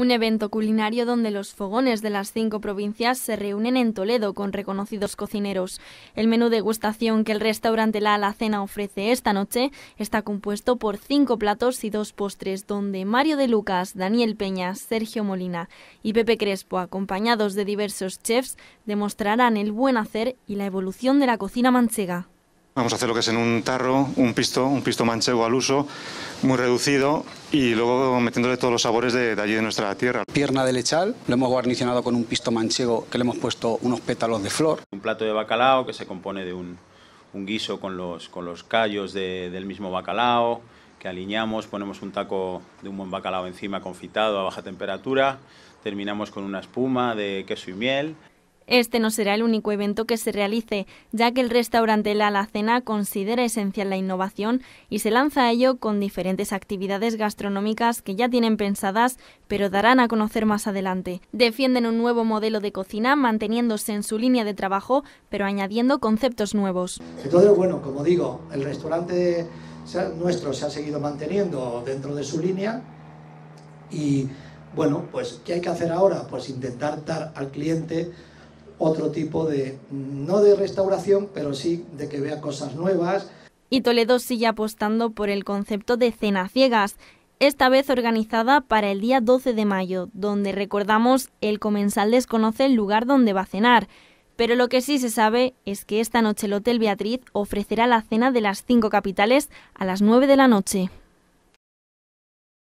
Un evento culinario donde los fogones de las cinco provincias se reúnen en Toledo con reconocidos cocineros. El menú degustación que el restaurante La Alacena ofrece esta noche está compuesto por cinco platos y dos postres, donde Mario de Lucas, Daniel Peña, Sergio Molina y Pepe Crespo, acompañados de diversos chefs, demostrarán el buen hacer y la evolución de la cocina manchega. Vamos a hacer lo que es en un tarro, un pisto, un pisto manchego al uso, muy reducido y luego metiéndole todos los sabores de, allí de nuestra tierra. Pierna de lechal, lo hemos guarnicionado con un pisto manchego que le hemos puesto unos pétalos de flor. Un plato de bacalao que se compone de un, guiso con los, con los callos del mismo bacalao, que aliñamos, ponemos un taco de un buen bacalao encima confitado a baja temperatura, terminamos con una espuma de queso y miel. Este no será el único evento que se realice, ya que el restaurante La Alacena considera esencial la innovación y se lanza a ello con diferentes actividades gastronómicas que ya tienen pensadas, pero darán a conocer más adelante. Defienden un nuevo modelo de cocina, manteniéndose en su línea de trabajo, pero añadiendo conceptos nuevos. Entonces, bueno, como digo, el restaurante nuestro se ha seguido manteniendo dentro de su línea y, bueno, pues, ¿qué hay que hacer ahora? Pues intentar dar al cliente otro tipo de, no de restauración, pero sí de que vea cosas nuevas. Y Toledo sigue apostando por el concepto de cena ciegas, esta vez organizada para el día 12 de mayo, donde recordamos el comensal desconoce el lugar donde va a cenar. Pero lo que sí se sabe es que esta noche el Hotel Beatriz ofrecerá la cena de las cinco capitales a las 9 de la noche.